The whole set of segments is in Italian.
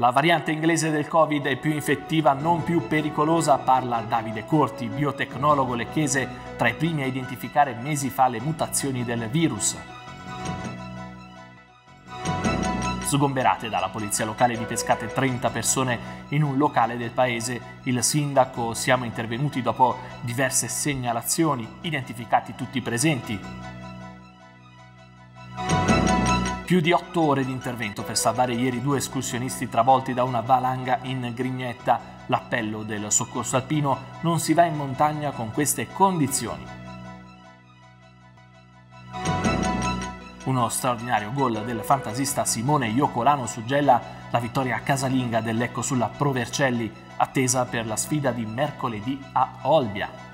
La variante inglese del Covid è più infettiva, non più pericolosa, parla Davide Corti, biotecnologo lecchese, tra i primi a identificare mesi fa le mutazioni del virus. Sgomberate dalla polizia locale di pescate 30 persone in un locale del paese, il sindaco siamo intervenuti dopo diverse segnalazioni, identificati tutti i presenti. Più di otto ore di intervento per salvare ieri due escursionisti travolti da una valanga in Grignetta. L'appello del soccorso alpino non si va in montagna con queste condizioni. Uno straordinario gol del fantasista Simone Iocolano suggella la vittoria casalinga dell'Ecco sulla Provercelli, attesa per la sfida di mercoledì a Olbia.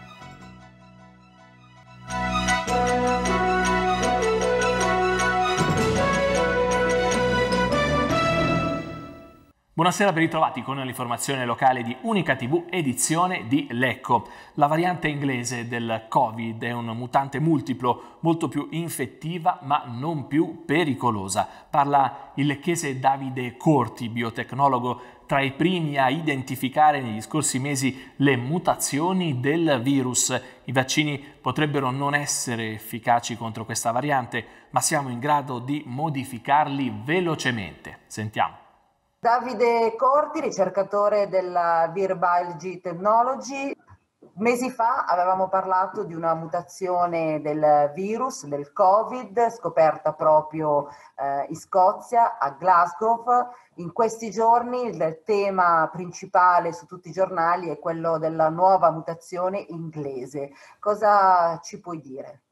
Buonasera, ben ritrovati con l'informazione locale di Unica TV edizione di Lecco. La variante inglese del Covid è un mutante multiplo, molto più infettiva ma non più pericolosa. Parla il lecchese Davide Corti, biotecnologo tra i primi a identificare negli scorsi mesi le mutazioni del virus. I vaccini potrebbero non essere efficaci contro questa variante, ma siamo in grado di modificarli velocemente. Sentiamo. Davide Corti, ricercatore della Beer Biology Technology. Mesi fa avevamo parlato di una mutazione del virus, del Covid, scoperta proprio eh, in Scozia, a Glasgow. In questi giorni il tema principale su tutti i giornali è quello della nuova mutazione inglese. Cosa ci puoi dire?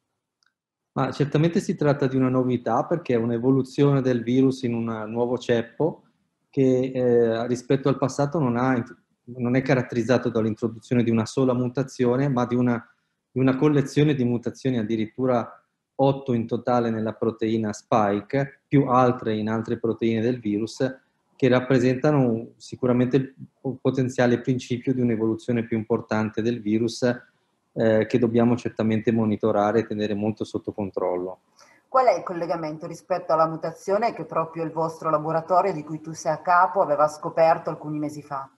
Ma certamente si tratta di una novità perché è un'evoluzione del virus in un nuovo ceppo che eh, rispetto al passato non, ha, non, è caratterizzato dall'introduzione di una sola mutazione, ma di una, di una collezione di mutazioni addirittura 8 in totale nella proteina spike, più altre in altre proteine del virus, che rappresentano sicuramente il potenziale principio di un'evoluzione più importante del virus eh, che dobbiamo certamente monitorare e tenere molto sotto controllo. Qual è il collegamento rispetto alla mutazione che proprio il vostro laboratorio di cui tu sei a capo aveva scoperto alcuni mesi fa?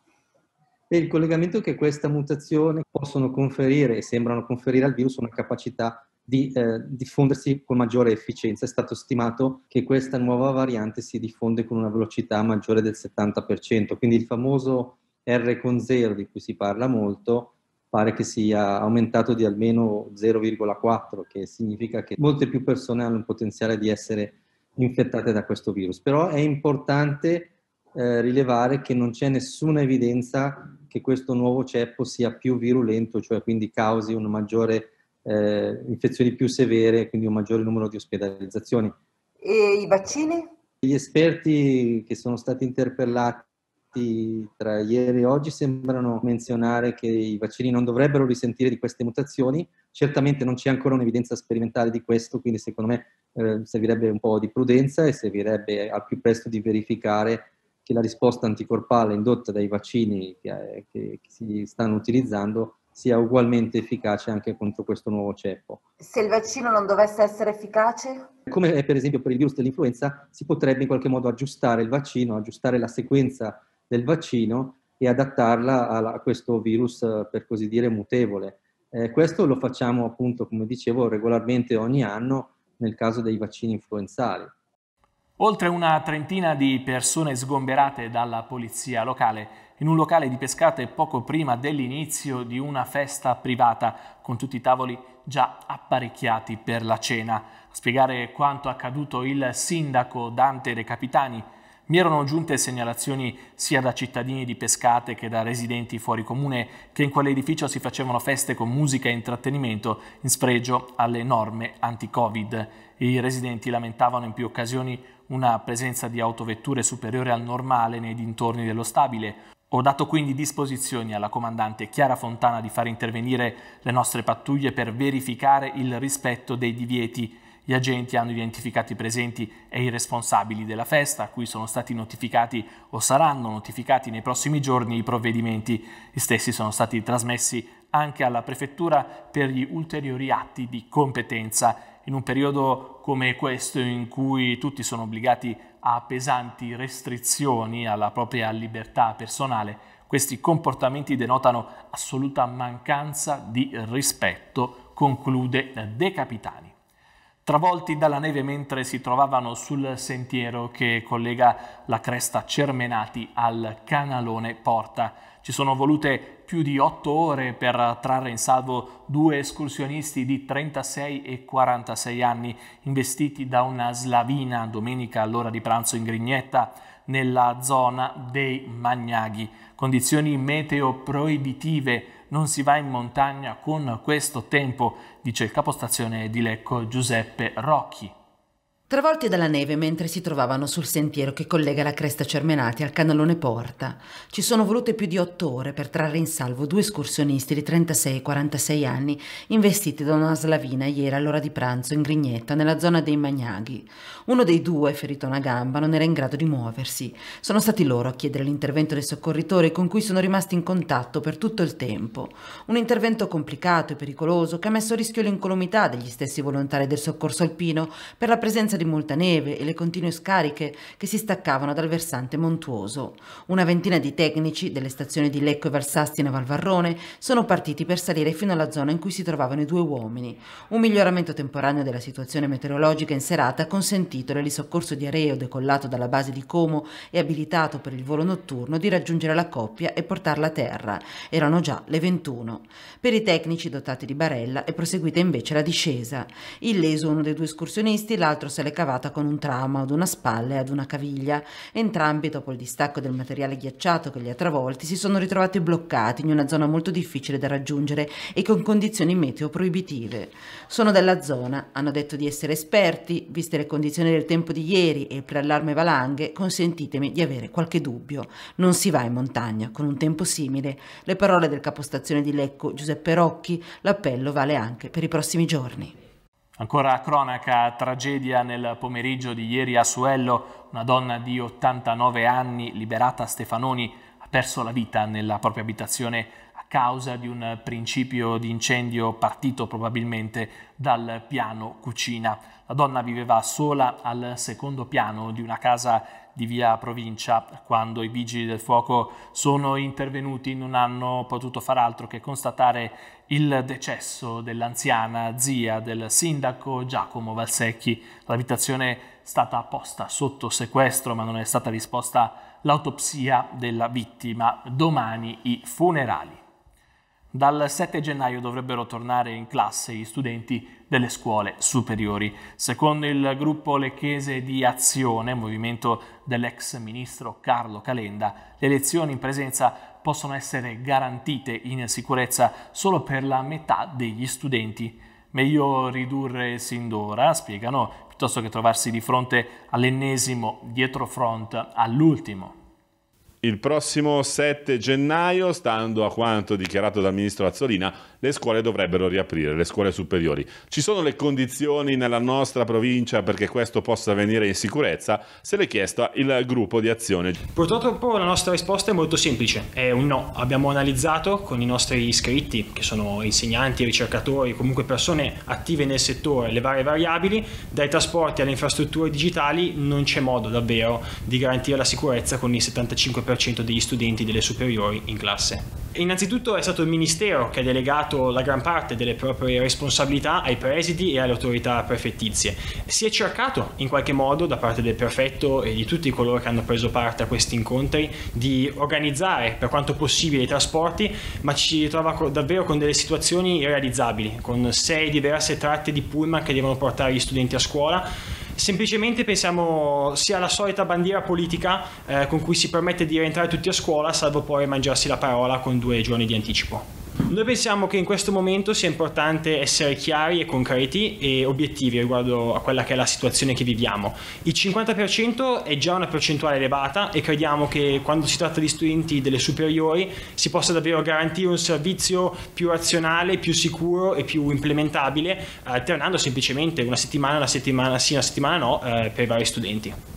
E il collegamento è che questa mutazione possono conferire e sembrano conferire al virus una capacità di eh, diffondersi con maggiore efficienza. È stato stimato che questa nuova variante si diffonde con una velocità maggiore del 70%, quindi il famoso R con 0 di cui si parla molto pare che sia aumentato di almeno 0,4, che significa che molte più persone hanno il potenziale di essere infettate da questo virus. Però è importante eh, rilevare che non c'è nessuna evidenza che questo nuovo ceppo sia più virulento, cioè quindi causi una maggiore eh, infezioni più severe, quindi un maggiore numero di ospedalizzazioni. E i vaccini? Gli esperti che sono stati interpellati infatti tra ieri e oggi sembrano menzionare che i vaccini non dovrebbero risentire di queste mutazioni, certamente non c'è ancora un'evidenza sperimentale di questo, quindi secondo me eh, servirebbe un po' di prudenza e servirebbe al più presto di verificare che la risposta anticorpale indotta dai vaccini che, eh, che, che si stanno utilizzando sia ugualmente efficace anche contro questo nuovo ceppo. Se il vaccino non dovesse essere efficace? Come eh, per esempio per il virus dell'influenza, si potrebbe in qualche modo aggiustare il vaccino, aggiustare la sequenza del vaccino e adattarla a questo virus, eh, per così dire, mutevole. Eh, questo lo facciamo appunto, come dicevo, regolarmente ogni anno nel caso dei vaccini influenzali. Oltre una trentina di persone sgomberate dalla polizia locale in un locale di pescate poco prima dell'inizio di una festa privata con tutti i tavoli già apparecchiati per la cena. A spiegare quanto accaduto il sindaco Dante De Capitani mi erano giunte segnalazioni sia da cittadini di Pescate che da residenti fuori comune che in quell'edificio si facevano feste con musica e intrattenimento in spregio alle norme anti-Covid. I residenti lamentavano in più occasioni una presenza di autovetture superiore al normale nei dintorni dello stabile. Ho dato quindi disposizioni alla comandante Chiara Fontana di far intervenire le nostre pattuglie per verificare il rispetto dei divieti gli agenti hanno identificato i presenti e i responsabili della festa, a cui sono stati notificati o saranno notificati nei prossimi giorni i provvedimenti. Gli stessi sono stati trasmessi anche alla Prefettura per gli ulteriori atti di competenza. In un periodo come questo, in cui tutti sono obbligati a pesanti restrizioni alla propria libertà personale, questi comportamenti denotano assoluta mancanza di rispetto, conclude De Capitani travolti dalla neve mentre si trovavano sul sentiero che collega la cresta Cermenati al canalone Porta. Ci sono volute più di otto ore per trarre in salvo due escursionisti di 36 e 46 anni investiti da una slavina domenica all'ora di pranzo in Grignetta nella zona dei Magnaghi. Condizioni meteo proibitive, non si va in montagna con questo tempo, dice il capostazione di Lecco Giuseppe Rocchi. Travolti dalla neve mentre si trovavano sul sentiero che collega la cresta Cermenati al canalone Porta, ci sono volute più di otto ore per trarre in salvo due escursionisti di 36 e 46 anni investiti da una slavina ieri all'ora di pranzo in Grignetta, nella zona dei Magnaghi. Uno dei due, ferito a una gamba, non era in grado di muoversi. Sono stati loro a chiedere l'intervento dei soccorritori con cui sono rimasti in contatto per tutto il tempo. Un intervento complicato e pericoloso che ha messo a rischio l'incolumità degli stessi volontari del soccorso alpino per la presenza presenza di molta neve e le continue scariche che si staccavano dal versante montuoso. Una ventina di tecnici delle stazioni di Lecco e Valsastina e Valvarrone sono partiti per salire fino alla zona in cui si trovavano i due uomini. Un miglioramento temporaneo della situazione meteorologica in serata ha consentito l'elisoccorso di Areo decollato dalla base di Como e abilitato per il volo notturno di raggiungere la coppia e portarla a terra. Erano già le 21. Per i tecnici dotati di barella è proseguita invece la discesa. Illeso uno dei due escursionisti, l'altro se l'è cavata con un trauma ad una spalla e ad una caviglia. Entrambi, dopo il distacco del materiale ghiacciato che li ha travolti, si sono ritrovati bloccati in una zona molto difficile da raggiungere e con condizioni meteo proibitive. Sono della zona, hanno detto di essere esperti, viste le condizioni del tempo di ieri e il preallarme valanghe, consentitemi di avere qualche dubbio. Non si va in montagna con un tempo simile. Le parole del capostazione di Lecco, Giuseppe Rocchi, l'appello vale anche per i prossimi giorni. Ancora cronaca, tragedia nel pomeriggio di ieri a Suello, una donna di 89 anni, liberata Stefanoni, ha perso la vita nella propria abitazione causa di un principio di incendio partito probabilmente dal piano cucina. La donna viveva sola al secondo piano di una casa di via provincia. Quando i vigili del fuoco sono intervenuti non hanno potuto far altro che constatare il decesso dell'anziana zia del sindaco Giacomo Valsecchi. L'abitazione è stata posta sotto sequestro ma non è stata risposta l'autopsia della vittima. Domani i funerali. Dal 7 gennaio dovrebbero tornare in classe gli studenti delle scuole superiori. Secondo il gruppo Lecchese di Azione, movimento dell'ex ministro Carlo Calenda, le lezioni in presenza possono essere garantite in sicurezza solo per la metà degli studenti. Meglio ridurre sin d'ora, spiegano, piuttosto che trovarsi di fronte all'ennesimo dietro front all'ultimo il prossimo 7 gennaio, stando a quanto dichiarato dal ministro Azzolina, le scuole dovrebbero riaprire, le scuole superiori. Ci sono le condizioni nella nostra provincia perché questo possa avvenire in sicurezza? Se l'è chiesto il gruppo di azione. Purtroppo la nostra risposta è molto semplice, è un no. Abbiamo analizzato con i nostri iscritti, che sono insegnanti, ricercatori, comunque persone attive nel settore, le varie variabili, dai trasporti alle infrastrutture digitali non c'è modo davvero di garantire la sicurezza con il 75% degli studenti delle superiori in classe. Innanzitutto è stato il Ministero che ha delegato la gran parte delle proprie responsabilità ai presidi e alle autorità prefettizie. Si è cercato in qualche modo da parte del prefetto e di tutti coloro che hanno preso parte a questi incontri di organizzare per quanto possibile i trasporti, ma ci trova davvero con delle situazioni irrealizzabili, con sei diverse tratte di pullman che devono portare gli studenti a scuola semplicemente pensiamo sia la solita bandiera politica eh, con cui si permette di rientrare tutti a scuola, salvo poi mangiarsi la parola con due giorni di anticipo. Noi pensiamo che in questo momento sia importante essere chiari e concreti e obiettivi riguardo a quella che è la situazione che viviamo. Il 50% è già una percentuale elevata e crediamo che quando si tratta di studenti delle superiori si possa davvero garantire un servizio più razionale, più sicuro e più implementabile, alternando semplicemente una settimana, una settimana sì, una settimana no eh, per i vari studenti.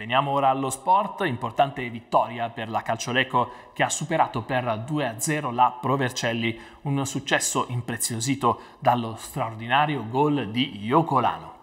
Veniamo ora allo sport, importante vittoria per la Calcioleco che ha superato per 2-0 la Provercelli, un successo impreziosito dallo straordinario gol di Iocolano.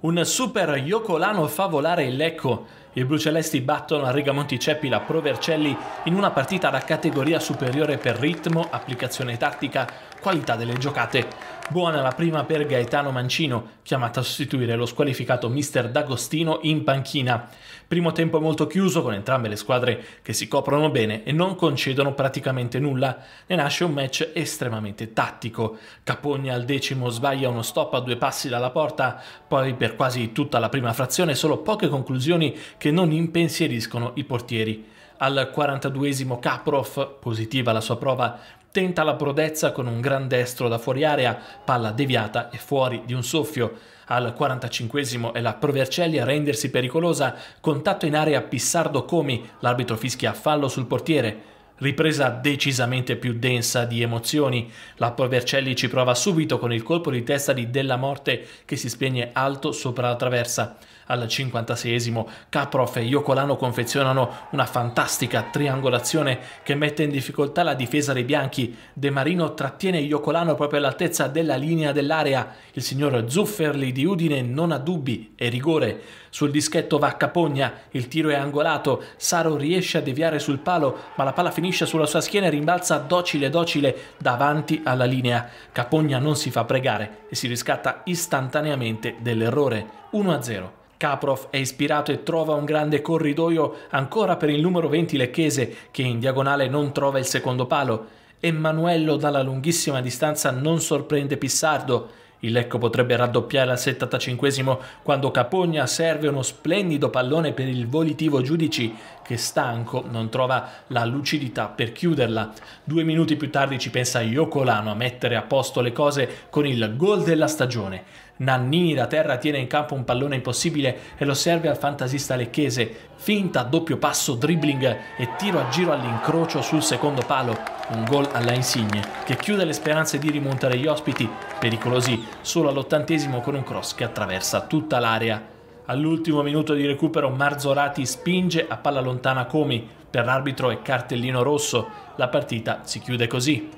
Un super Iocolano fa volare il Lecco, i blucelesti battono a riga Ceppi la Pro Vercelli in una partita da categoria superiore per ritmo, applicazione tattica, qualità delle giocate. Buona la prima per Gaetano Mancino, chiamato a sostituire lo squalificato mister D'Agostino in panchina. Primo tempo molto chiuso con entrambe le squadre che si coprono bene e non concedono praticamente nulla. Ne nasce un match estremamente tattico. Capogna al decimo sbaglia uno stop a due passi dalla porta, poi per quasi tutta la prima frazione solo poche conclusioni che non impensieriscono i portieri. Al 42esimo Kaprov, positiva la sua prova, Tenta la prodezza con un gran destro da fuori area, palla deviata e fuori di un soffio. Al 45 è la Provercelli a rendersi pericolosa, contatto in area Pissardo Comi, l'arbitro fischia fallo sul portiere. Ripresa decisamente più densa di emozioni. La Provercelli ci prova subito con il colpo di testa di Della Morte che si spegne alto sopra la traversa. Al 56esimo Caprof e Iocolano confezionano una fantastica triangolazione che mette in difficoltà la difesa dei bianchi. De Marino trattiene Iocolano proprio all'altezza della linea dell'area. Il signor Zufferli di Udine non ha dubbi e rigore. Sul dischetto va Capogna, il tiro è angolato, Saro riesce a deviare sul palo, ma la palla finisce sulla sua schiena e rimbalza docile docile davanti alla linea. Capogna non si fa pregare e si riscatta istantaneamente dell'errore. 1-0. Kaprov è ispirato e trova un grande corridoio ancora per il numero 20 lecchese che in diagonale non trova il secondo palo. Emanuello dalla lunghissima distanza non sorprende Pissardo. Il Lecco potrebbe raddoppiare al 75 quando Capogna serve uno splendido pallone per il volitivo Giudici che stanco non trova la lucidità per chiuderla. Due minuti più tardi ci pensa Iocolano a mettere a posto le cose con il gol della stagione. Nannini da terra tiene in campo un pallone impossibile e lo serve al fantasista lecchese. Finta, doppio passo, dribbling e tiro a giro all'incrocio sul secondo palo. Un gol alla Insigne che chiude le speranze di rimontare gli ospiti, pericolosi solo all'ottantesimo con un cross che attraversa tutta l'area. All'ultimo minuto di recupero Marzorati spinge a palla lontana Comi. Per l'arbitro è cartellino rosso. La partita si chiude così.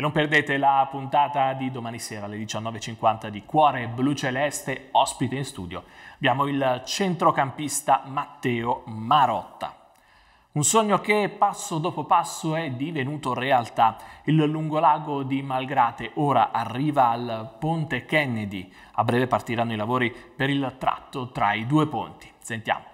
E non perdete la puntata di domani sera alle 19.50 di Cuore Blu Celeste, ospite in studio. Abbiamo il centrocampista Matteo Marotta. Un sogno che passo dopo passo è divenuto realtà. Il lungolago di Malgrate ora arriva al ponte Kennedy. A breve partiranno i lavori per il tratto tra i due ponti. Sentiamo.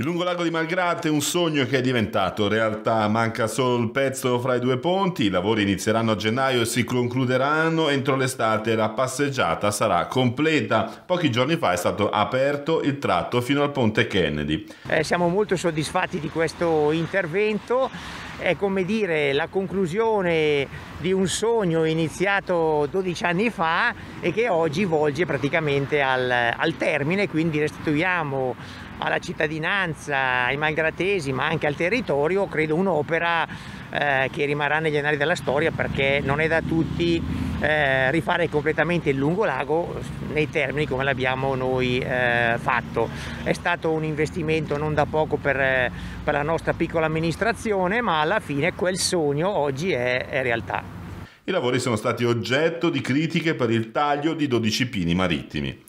Il lungo lago di Malgrate è un sogno che è diventato realtà, manca solo il pezzo fra i due ponti, i lavori inizieranno a gennaio e si concluderanno entro l'estate, la passeggiata sarà completa. Pochi giorni fa è stato aperto il tratto fino al ponte Kennedy. Eh, siamo molto soddisfatti di questo intervento, è come dire la conclusione di un sogno iniziato 12 anni fa e che oggi volge praticamente al, al termine, quindi restituiamo alla cittadinanza, ai malgratesi, ma anche al territorio, credo un'opera eh, che rimarrà negli annali della storia perché non è da tutti eh, rifare completamente il lungolago nei termini come l'abbiamo noi eh, fatto. È stato un investimento non da poco per, eh, per, la nostra piccola amministrazione, ma alla fine quel sogno oggi è, è realtà. I lavori sono stati oggetto di critiche per il taglio di 12 pini marittimi.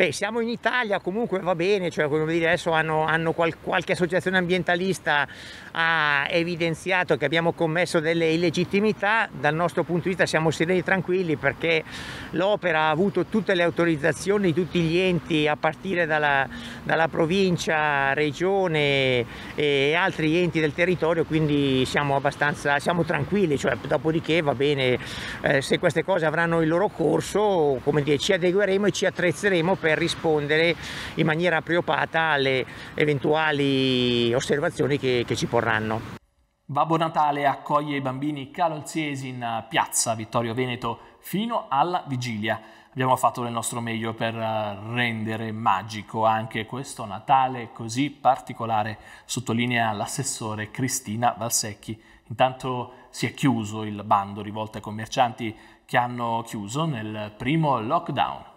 Beh, siamo in Italia, comunque va bene, cioè come dire, adesso hanno, hanno qual, qualche associazione ambientalista ha evidenziato che abbiamo commesso delle illegittimità, dal nostro punto di vista siamo sereni e tranquilli perché l'opera ha avuto tutte le autorizzazioni di tutti gli enti a partire dalla, dalla provincia, regione e altri enti del territorio, quindi siamo abbastanza siamo tranquilli, cioè, dopodiché va bene, eh, se queste cose avranno il loro corso, come dire, ci adegueremo e ci attrezzeremo per per rispondere in maniera preopata alle eventuali osservazioni che, che ci porranno. Babbo Natale accoglie i bambini calolziesi in eh, piazza Vittorio Veneto fino alla vigilia. Abbiamo fatto del nostro meglio per eh, rendere magico anche questo Natale così particolare, sottolinea l'assessore Cristina Valsecchi. Intanto si è chiuso il bando rivolto ai commercianti che hanno chiuso nel primo lockdown.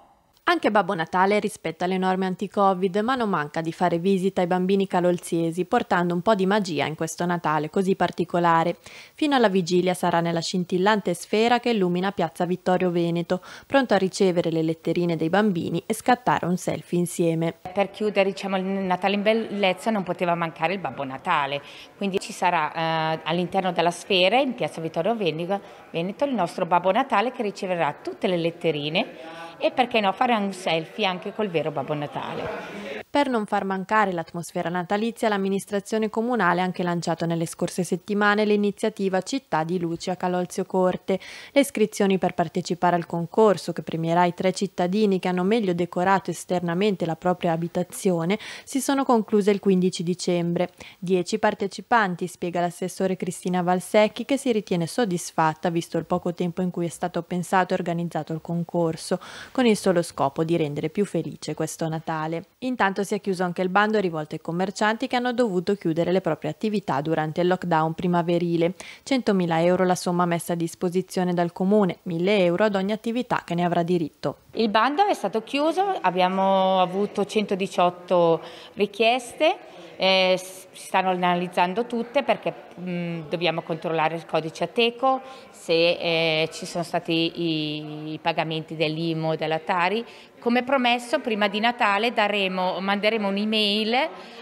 Anche Babbo Natale rispetta le norme anti-Covid, ma non manca di fare visita ai bambini calolziesi, portando un po' di magia in questo Natale così particolare. Fino alla vigilia sarà nella scintillante sfera che illumina Piazza Vittorio Veneto, pronto a ricevere le letterine dei bambini e scattare un selfie insieme. Per chiudere diciamo, il Natale in bellezza non poteva mancare il Babbo Natale, quindi ci sarà eh, all'interno della sfera in Piazza Vittorio Veneto il nostro Babbo Natale che riceverà tutte le letterine e perché no fare un selfie anche col vero Babbo Natale. Per non far mancare l'atmosfera natalizia, l'amministrazione comunale ha anche lanciato nelle scorse settimane l'iniziativa Città di Luce a Calolzio Corte. Le iscrizioni per partecipare al concorso, che premierà i tre cittadini che hanno meglio decorato esternamente la propria abitazione, si sono concluse il 15 dicembre. Dieci partecipanti, spiega l'assessore Cristina Valsecchi, che si ritiene soddisfatta visto il poco tempo in cui è stato pensato e organizzato il concorso, con il solo scopo di rendere più felice questo Natale. Intanto si è chiuso anche il bando rivolto ai commercianti che hanno dovuto chiudere le proprie attività durante il lockdown primaverile. 100.000 euro la somma messa a disposizione dal comune, 1.000 euro ad ogni attività che ne avrà diritto. Il bando è stato chiuso, abbiamo avuto 118 richieste, eh, si stanno analizzando tutte perché mh, mm, dobbiamo controllare il codice Ateco, se eh, ci sono stati i, i pagamenti dell'IMO e della Tari. Come promesso, prima di Natale daremo, manderemo un'email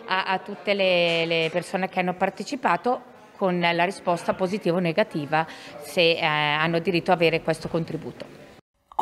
a, a tutte le, le persone che hanno partecipato con la risposta positiva o negativa se eh, hanno diritto a avere questo contributo.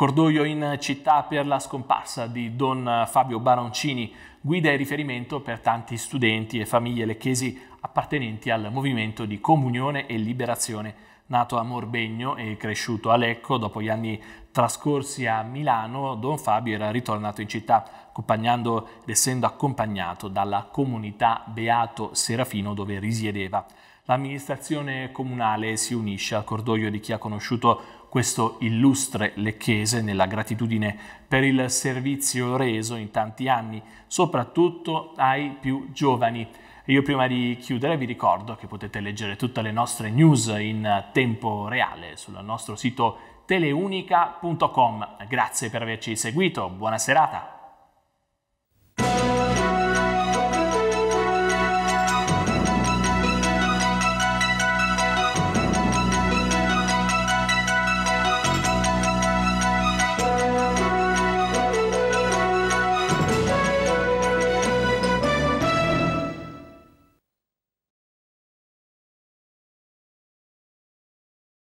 Cordoglio in città per la scomparsa di Don Fabio Baroncini, guida e riferimento per tanti studenti e famiglie lecchesi appartenenti al movimento di comunione e liberazione. Nato a Morbegno e cresciuto a Lecco, dopo gli anni trascorsi a Milano, Don Fabio era ritornato in città, accompagnando ed essendo accompagnato dalla comunità Beato Serafino dove risiedeva. L'amministrazione comunale si unisce al cordoglio di chi ha conosciuto questo illustre Lecchese nella gratitudine per il servizio reso in tanti anni, soprattutto ai più giovani. Io prima di chiudere vi ricordo che potete leggere tutte le nostre news in tempo reale sul nostro sito teleunica.com. Grazie per averci seguito, buona serata!